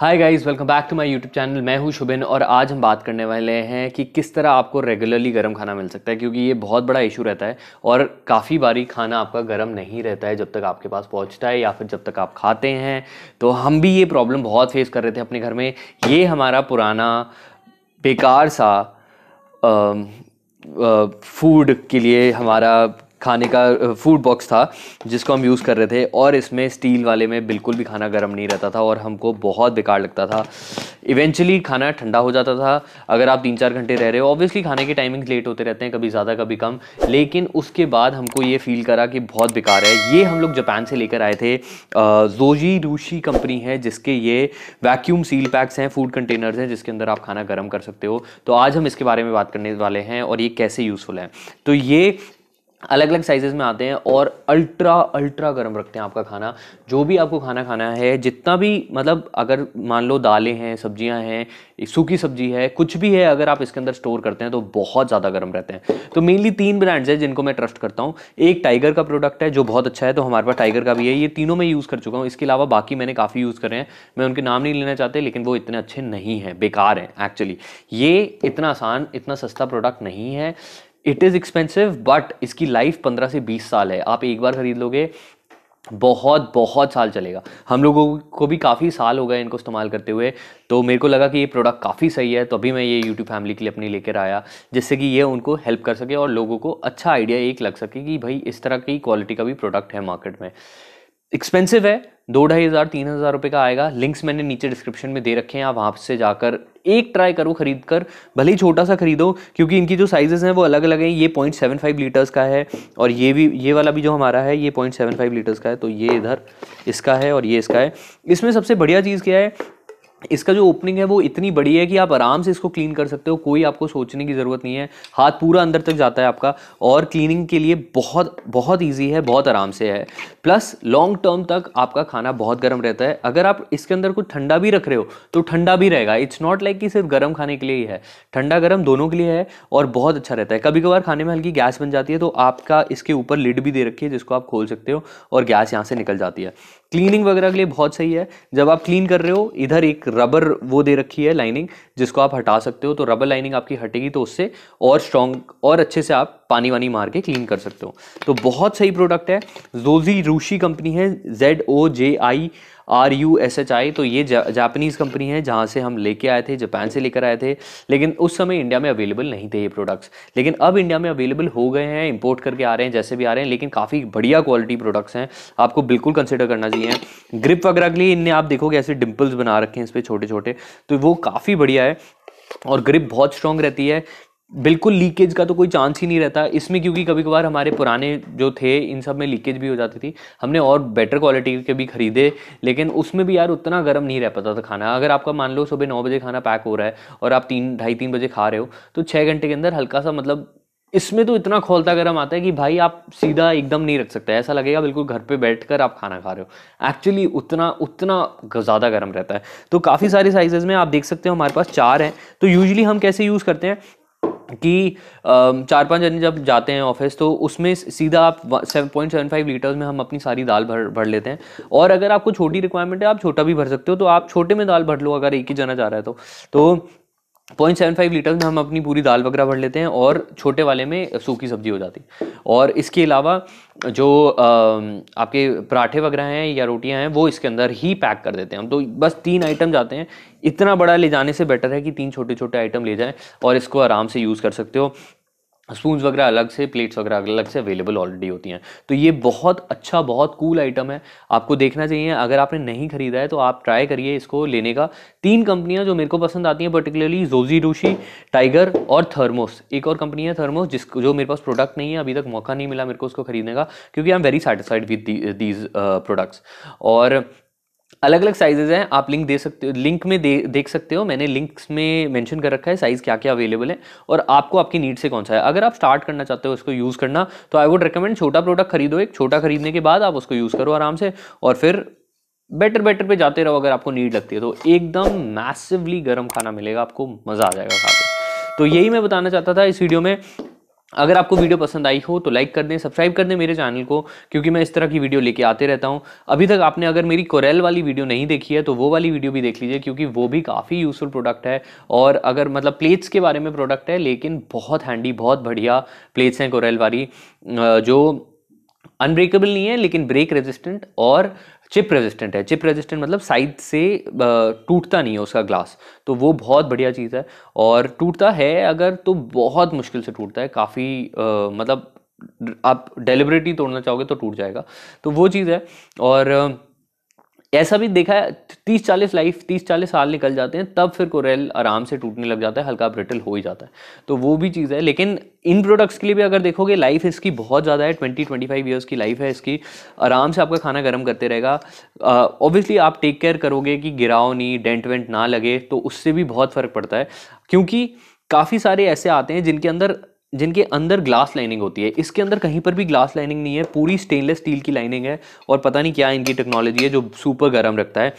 hi guys welcome back to my YouTube channel मैं हूं शुभिन और आज हम बात करने वाले हैं कि किस तरह आपको रेगुलरली गर्म खाना मिल सकता है क्योंकि ये बहुत बड़ा इशू रहता है और काफ़ी बारी खाना आपका गर्म नहीं रहता है जब तक आपके पास पहुंचता है या फिर जब तक आप खाते हैं तो हम भी ये प्रॉब्लम बहुत फेस कर रहे थे अपने घर में ये हमारा पुराना बेकार सा आ, फूड के लिए हमारा खाने का फूड बॉक्स था जिसको हम यूज़ कर रहे थे और इसमें स्टील वाले में बिल्कुल भी खाना गर्म नहीं रहता था और हमको बहुत बेकार लगता था इवेंचुअली खाना ठंडा हो जाता था अगर आप तीन चार घंटे रह रहे हो ऑब्वियसली खाने के टाइमिंग लेट होते रहते हैं कभी ज़्यादा कभी कम लेकिन उसके बाद हमको ये फील करा कि बहुत बेकार है ये हम लोग जापान से लेकर आए थे जोजी रूशी कंपनी है जिसके ये वैक्यूम सील पैक्स हैं फूड कंटेनर्स हैं जिसके अंदर आप खाना गर्म कर सकते हो तो आज हम इसके बारे में बात करने वाले हैं और ये कैसे यूज़फुल है तो ये अलग अलग साइजेज़ में आते हैं और अल्ट्रा अल्ट्रा गर्म रखते हैं आपका खाना जो भी आपको खाना खाना है जितना भी मतलब अगर मान लो दालें हैं सब्जियां हैं सूखी सब्जी है कुछ भी है अगर आप इसके अंदर स्टोर करते हैं तो बहुत ज़्यादा गर्म रहते हैं तो मेनली तीन ब्रांड्स हैं जिनको मैं ट्रस्ट करता हूँ एक टाइगर का प्रोडक्ट है जो बहुत अच्छा है तो हमारे पास टाइगर का भी है ये तीनों में यूज़ कर चुका हूँ इसके अलावा बाकी मैंने काफ़ी यूज़ करे हैं मैं उनके नाम नहीं लेना चाहते लेकिन वो इतने अच्छे नहीं हैं बेकार हैं एक्चुअली ये इतना आसान इतना सस्ता प्रोडक्ट नहीं है इट इज़ एक्सपेंसिव बट इसकी लाइफ पंद्रह से बीस साल है आप एक बार ख़रीद लोगे बहुत बहुत साल चलेगा हम लोगों को भी काफ़ी साल हो गए इनको इस्तेमाल करते हुए तो मेरे को लगा कि ये प्रोडक्ट काफ़ी सही है तो अभी मैं ये यूट्यूब फैमिली के लिए अपनी लेकर आया जिससे कि ये उनको हेल्प कर सके और लोगों को अच्छा आइडिया एक लग सके कि भाई इस तरह की क्वालिटी का भी प्रोडक्ट है मार्केट में एक्सपेंसिव है दो ढाई हज़ार तीन हज़ार रुपये का आएगा लिंक्स मैंने नीचे डिस्क्रिप्शन में दे रखे हैं आप वहाँ से जाकर एक ट्राई करो खरीद कर भले ही छोटा सा खरीदो क्योंकि इनकी जो साइजेज़ हैं वो अलग अलग हैं ये पॉइंट सेवन फाइव लीटर्स का है और ये भी ये वाला भी जो हमारा है ये पॉइंट सेवन फाइव लीटर्स का है तो ये इधर इसका है और ये इसका है इसमें सबसे बढ़िया चीज़ क्या है इसका जो ओपनिंग है वो इतनी बड़ी है कि आप आराम से इसको क्लीन कर सकते हो कोई आपको सोचने की ज़रूरत नहीं है हाथ पूरा अंदर तक जाता है आपका और क्लीनिंग के लिए बहुत बहुत इजी है बहुत आराम से है प्लस लॉन्ग टर्म तक आपका खाना बहुत गर्म रहता है अगर आप इसके अंदर कुछ ठंडा भी रख रहे हो तो ठंडा भी रहेगा इट्स नॉट लाइक कि सिर्फ गर्म खाने के लिए ही है ठंडा गर्म दोनों के लिए है और बहुत अच्छा रहता है कभी कभार खाने में हल्की गैस बन जाती है तो आपका इसके ऊपर लिड भी दे रखी है जिसको आप खोल सकते हो और गैस यहाँ से निकल जाती है क्लीनिंग वगैरह के लिए बहुत सही है जब आप क्लीन कर रहे हो इधर एक रबर वो दे रखी है लाइनिंग जिसको आप हटा सकते हो तो रबर लाइनिंग आपकी हटेगी तो उससे और स्ट्रॉन्ग और अच्छे से आप पानी वानी मार के क्लीन कर सकते हो तो बहुत सही प्रोडक्ट है जोजी रूशी कंपनी है Z O J I R U S H I तो ये जापानीज़ कंपनी है जहाँ से हम लेके आए थे जापान से लेकर आए थे लेकिन उस समय इंडिया में अवेलेबल नहीं थे ये प्रोडक्ट्स लेकिन अब इंडिया में अवेलेबल हो गए हैं इंपोर्ट करके आ रहे हैं जैसे भी आ रहे हैं लेकिन काफ़ी बढ़िया क्वालिटी प्रोडक्ट्स हैं आपको बिल्कुल कंसिडर करना चाहिए दी हैं ग्रिप वगैरह के लिए इनने आप देखोगे ऐसे डिम्पल्स बना रखे हैं इस पर छोटे छोटे तो वो काफ़ी बढ़िया है और ग्रिप बहुत स्ट्रॉन्ग रहती है बिल्कुल लीकेज का तो कोई चांस ही नहीं रहता इसमें क्योंकि कभी कभार हमारे पुराने जो थे इन सब में लीकेज भी हो जाती थी हमने और बेटर क्वालिटी के भी ख़रीदे लेकिन उसमें भी यार उतना गर्म नहीं रह पाता था खाना अगर आपका मान लो सुबह नौ बजे खाना पैक हो रहा है और आप तीन ढाई तीन बजे खा रहे हो तो छः घंटे के अंदर हल्का सा मतलब इसमें तो इतना खोलता गर्म आता है कि भाई आप सीधा एकदम नहीं रख सकते ऐसा लगेगा बिल्कुल घर पे बैठकर आप खाना खा रहे हो एक्चुअली उतना उतना ज़्यादा गर्म रहता है तो काफ़ी सारे साइजेज़ में आप देख सकते हो हमारे पास चार हैं तो यूजली हम कैसे यूज़ करते हैं कि चार पांच जने जब जाते हैं ऑफिस तो उसमें सीधा आप seven point seven five litres में हम अपनी सारी दाल भर भर लेते हैं और अगर आपको छोटी रिक्वायरमेंट है आप छोटा भी भर सकते हो तो आप छोटे में दाल भर लो अगर एक ही जना जा रहा है तो तो पॉइंट सेवन फाइव लीटर में हम अपनी पूरी दाल वगैरह भर लेते हैं और छोटे वाले में सूखी सब्जी हो जाती है और इसके अलावा जो आ, आपके पराठे वगैरह हैं या रोटियां हैं वो इसके अंदर ही पैक कर देते हैं हम तो बस तीन आइटम जाते हैं इतना बड़ा ले जाने से बेटर है कि तीन छोटे छोटे आइटम ले जाएं और इसको आराम से यूज़ कर सकते हो स्पून वगैरह अलग से प्लेट्स वगैरह अलग से अवेलेबल ऑलरेडी होती हैं तो ये बहुत अच्छा बहुत कूल आइटम है आपको देखना चाहिए अगर आपने नहीं खरीदा है तो आप ट्राई करिए इसको लेने का तीन कंपनियां जो मेरे को पसंद आती हैं पर्टिकुलरली जोजी रूशी टाइगर और थर्मोस एक और कंपनी है थर्मोस जिस जो मेरे पास प्रोडक्ट नहीं है अभी तक मौका नहीं मिला मेरे को उसको खरीदने का क्योंकि I am very satisfied with these products और अलग अलग साइजेज़ हैं आप लिंक दे सकते हो लिंक में दे देख सकते हो मैंने लिंक्स में मेंशन कर रखा है साइज़ क्या क्या अवेलेबल है और आपको आपकी नीड से कौन सा है अगर आप स्टार्ट करना चाहते हो उसको यूज़ करना तो आई वुड रिकमेंड छोटा प्रोडक्ट खरीदो एक छोटा खरीदने के बाद आप उसको यूज़ करो आराम से और फिर बेटर बेटर पे जाते रहो अगर आपको नीड लगती है तो एकदम मैसिवली गर्म खाना मिलेगा आपको मज़ा आ जाएगा खाते तो यही मैं बताना चाहता था इस वीडियो में अगर आपको वीडियो पसंद आई हो तो लाइक कर दें सब्सक्राइब कर दें मेरे चैनल को क्योंकि मैं इस तरह की वीडियो लेके आते रहता हूं अभी तक आपने अगर मेरी कोरेल वाली वीडियो नहीं देखी है तो वो वाली वीडियो भी देख लीजिए क्योंकि वो भी काफ़ी यूज़फुल प्रोडक्ट है और अगर मतलब प्लेट्स के बारे में प्रोडक्ट है लेकिन बहुत हैंडी बहुत बढ़िया प्लेट्स हैं कोरेल वाली जो अनब्रेकेबल नहीं है लेकिन ब्रेक रेजिस्टेंट और चिप रेजिस्टेंट है चिप रेजिस्टेंट मतलब साइड से टूटता नहीं है उसका ग्लास तो वो बहुत बढ़िया चीज़ है और टूटता है अगर तो बहुत मुश्किल से टूटता है काफ़ी मतलब आप डेलिबरेटली तोड़ना चाहोगे तो टूट जाएगा तो वो चीज़ है और ऐसा भी देखा है तीस चालीस लाइफ तीस चालीस साल निकल जाते हैं तब फिर कोरेल आराम से टूटने लग जाता है हल्का ब्रिटल हो ही जाता है तो वो भी चीज़ है लेकिन इन प्रोडक्ट्स के लिए भी अगर देखोगे लाइफ इसकी बहुत ज़्यादा है ट्वेंटी ट्वेंटी फाइव ईयर्स की लाइफ है इसकी आराम से आपका खाना गर्म करते रहेगा ऑब्वियसली आप टेक केयर करोगे कि गिराओ नहीं डेंट वेंट ना लगे तो उससे भी बहुत फ़र्क पड़ता है क्योंकि काफ़ी सारे ऐसे आते हैं जिनके अंदर जिनके अंदर ग्लास लाइनिंग होती है इसके अंदर कहीं पर भी ग्लास लाइनिंग नहीं है पूरी स्टेनलेस स्टील की लाइनिंग है और पता नहीं क्या इनकी टेक्नोलॉजी है जो सुपर गर्म रखता है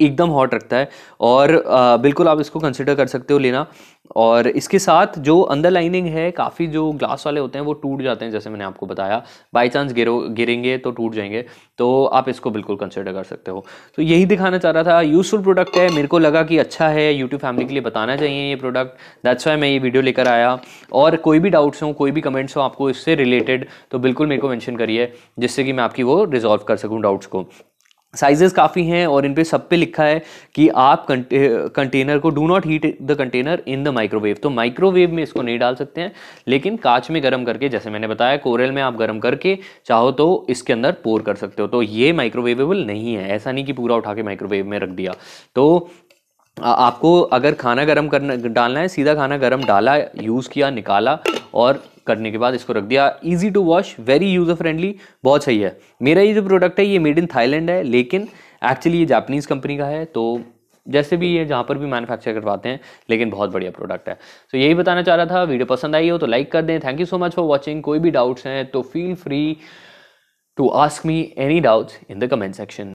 एकदम हॉट रखता है और आ, बिल्कुल आप इसको कंसिडर कर सकते हो लेना और इसके साथ जो अंदर लाइनिंग है काफ़ी जो ग्लास वाले होते हैं वो टूट जाते हैं जैसे मैंने आपको बताया बाय चांस गिरो गिरेंगे तो टूट जाएंगे तो आप इसको बिल्कुल कंसिडर कर सकते हो तो यही दिखाना चाह रहा था यूज़फुल प्रोडक्ट है मेरे को लगा कि अच्छा है यूट्यूब फैमिली के लिए बताना चाहिए ये प्रोडक्ट दैट्स वाई मैं ये वीडियो लेकर आया और कोई भी डाउट्स हों कोई भी कमेंट्स हों आपको इससे रिलेटेड तो बिल्कुल मेरे को मैंशन करिए जिससे कि मैं आपकी वो रिजॉल्व कर सकूँ डाउट्स को साइजेस काफ़ी हैं और इन पे सब पे लिखा है कि आप कंटे कंटेनर को do not heat the container in the microwave तो माइक्रोवेव में इसको नहीं डाल सकते हैं लेकिन कांच में गर्म करके जैसे मैंने बताया कोरल में आप गर्म करके चाहो तो इसके अंदर पोर कर सकते हो तो ये माइक्रोवेवेबल नहीं है ऐसा नहीं कि पूरा उठा के माइक्रोवेव में रख दिया तो आपको अगर खाना गर्म करना डालना है सीधा खाना गर्म डाला यूज़ किया निकाला और करने के बाद इसको रख दिया easy to wash very user friendly बहुत सही है मेरा ये जो प्रोडक्ट है ये मेड इन थाईलैंड है लेकिन एक्चुअली ये जापानीज़ कंपनी का है तो जैसे भी ये जहाँ पर भी मैन्युफैक्चर करवाते हैं लेकिन बहुत बढ़िया प्रोडक्ट है तो so, यही बताना चाह रहा था वीडियो पसंद आई हो तो लाइक कर दें thank you so much for watching कोई भी डाउट्स हैं तो feel free to ask me any doubts in the comment section